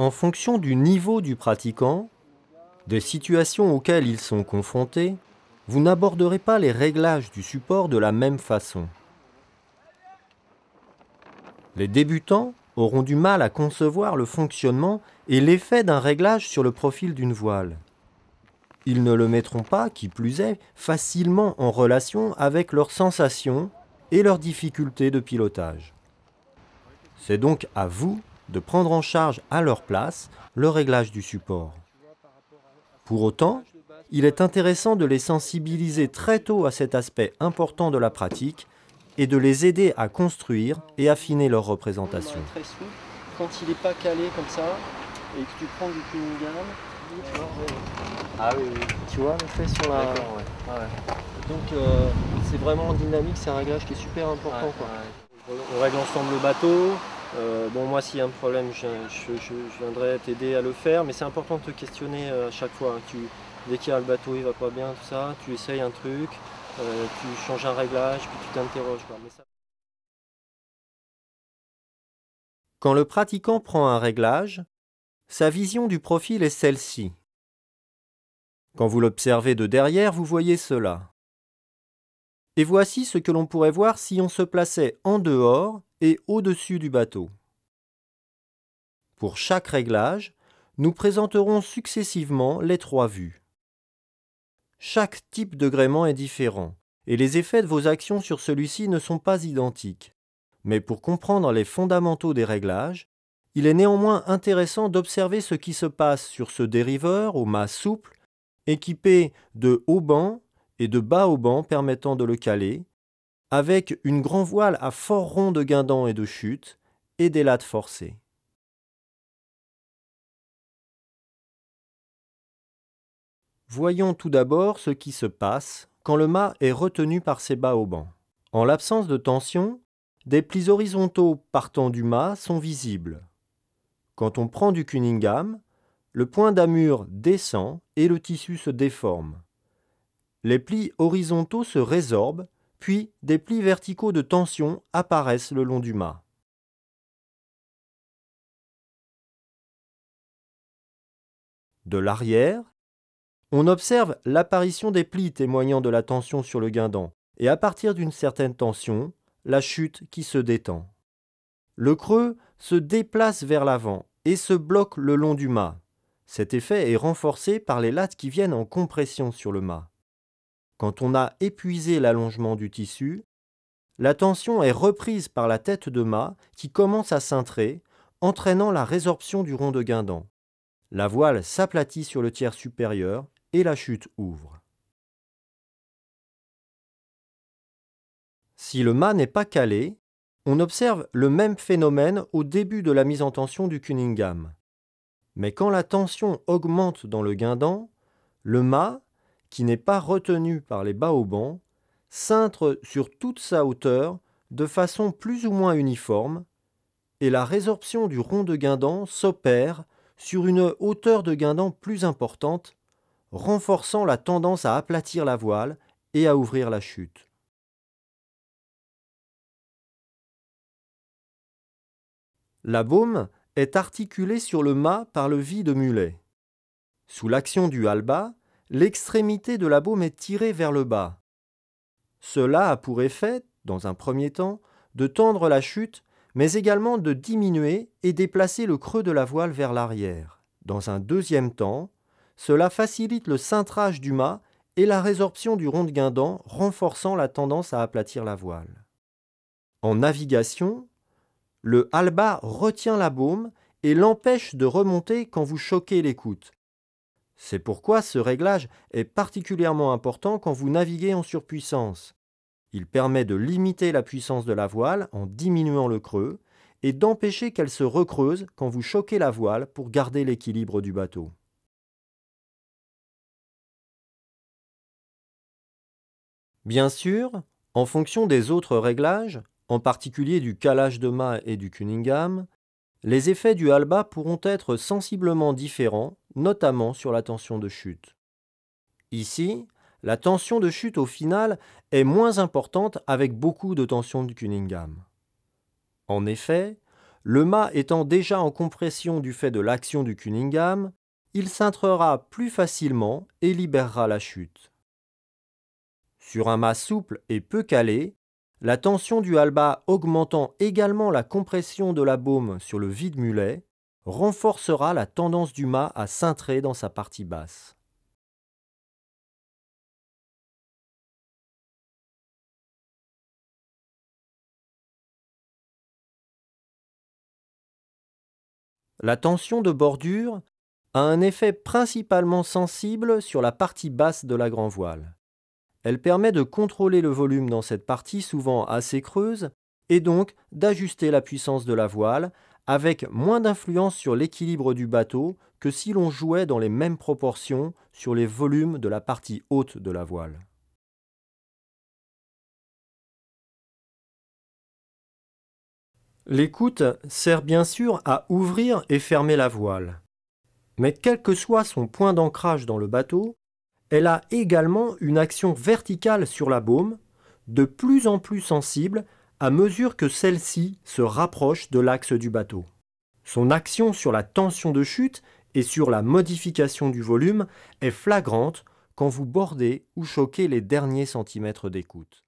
En fonction du niveau du pratiquant, des situations auxquelles ils sont confrontés, vous n'aborderez pas les réglages du support de la même façon. Les débutants auront du mal à concevoir le fonctionnement et l'effet d'un réglage sur le profil d'une voile. Ils ne le mettront pas, qui plus est, facilement en relation avec leurs sensations et leurs difficultés de pilotage. C'est donc à vous de prendre en charge à leur place le réglage du support. Pour autant, il est intéressant de les sensibiliser très tôt à cet aspect important de la pratique et de les aider à construire et affiner leur représentation. Quand il n'est pas calé comme ça et que tu prends du ah oui, tu vois l'effet sur la. Ah Donc euh, c'est vraiment dynamique, c'est un réglage qui est super important. On règle ensemble le bateau, euh, bon, moi, s'il y a un problème, je, viendrai t'aider à le faire, mais c'est important de te questionner euh, à chaque fois. Hein. Tu, dès qu'il y a le bateau, il va pas bien, tout ça, tu essayes un truc, euh, tu changes un réglage, puis tu t'interroges. Quand le pratiquant prend un réglage, sa vision du profil est celle-ci. Quand vous l'observez de derrière, vous voyez cela. Et voici ce que l'on pourrait voir si on se plaçait en dehors et au-dessus du bateau. Pour chaque réglage, nous présenterons successivement les trois vues. Chaque type de gréement est différent, et les effets de vos actions sur celui-ci ne sont pas identiques. Mais pour comprendre les fondamentaux des réglages, il est néanmoins intéressant d'observer ce qui se passe sur ce dériveur au mât souple, équipé de haubans et de bas haubans permettant de le caler, avec une grand voile à fort rond de guindant et de chute, et des lattes forcées. Voyons tout d'abord ce qui se passe quand le mât est retenu par ses bas banc. En l'absence de tension, des plis horizontaux partant du mât sont visibles. Quand on prend du Cunningham, le point d'amure descend et le tissu se déforme. Les plis horizontaux se résorbent puis des plis verticaux de tension apparaissent le long du mât. De l'arrière, on observe l'apparition des plis témoignant de la tension sur le guindan, et à partir d'une certaine tension, la chute qui se détend. Le creux se déplace vers l'avant et se bloque le long du mât. Cet effet est renforcé par les lattes qui viennent en compression sur le mât. Quand on a épuisé l'allongement du tissu, la tension est reprise par la tête de mât qui commence à cintrer, entraînant la résorption du rond de guindant. La voile s'aplatit sur le tiers supérieur et la chute ouvre. Si le mât n'est pas calé, on observe le même phénomène au début de la mise en tension du Cunningham. Mais quand la tension augmente dans le guindant, le mât, qui n'est pas retenue par les baobans, cintre sur toute sa hauteur de façon plus ou moins uniforme, et la résorption du rond de guindant s'opère sur une hauteur de guindant plus importante, renforçant la tendance à aplatir la voile et à ouvrir la chute. La baume est articulée sur le mât par le vide mulet. Sous l'action du halba, l'extrémité de la baume est tirée vers le bas. Cela a pour effet, dans un premier temps, de tendre la chute, mais également de diminuer et déplacer le creux de la voile vers l'arrière. Dans un deuxième temps, cela facilite le cintrage du mât et la résorption du rond de guindant, renforçant la tendance à aplatir la voile. En navigation, le halba retient la baume et l'empêche de remonter quand vous choquez l'écoute, c'est pourquoi ce réglage est particulièrement important quand vous naviguez en surpuissance. Il permet de limiter la puissance de la voile en diminuant le creux et d'empêcher qu'elle se recreuse quand vous choquez la voile pour garder l'équilibre du bateau. Bien sûr, en fonction des autres réglages, en particulier du calage de mât et du Cunningham, les effets du halba pourront être sensiblement différents notamment sur la tension de chute. Ici, la tension de chute au final est moins importante avec beaucoup de tension de Cunningham. En effet, le mât étant déjà en compression du fait de l'action du Cunningham, il cintrera plus facilement et libérera la chute. Sur un mât souple et peu calé, la tension du halba augmentant également la compression de la baume sur le vide mulet, renforcera la tendance du mât à cintrer dans sa partie basse. La tension de bordure a un effet principalement sensible sur la partie basse de la grand voile. Elle permet de contrôler le volume dans cette partie souvent assez creuse et donc d'ajuster la puissance de la voile avec moins d'influence sur l'équilibre du bateau que si l'on jouait dans les mêmes proportions sur les volumes de la partie haute de la voile. L'écoute sert bien sûr à ouvrir et fermer la voile. Mais quel que soit son point d'ancrage dans le bateau, elle a également une action verticale sur la baume, de plus en plus sensible à mesure que celle-ci se rapproche de l'axe du bateau. Son action sur la tension de chute et sur la modification du volume est flagrante quand vous bordez ou choquez les derniers centimètres d'écoute.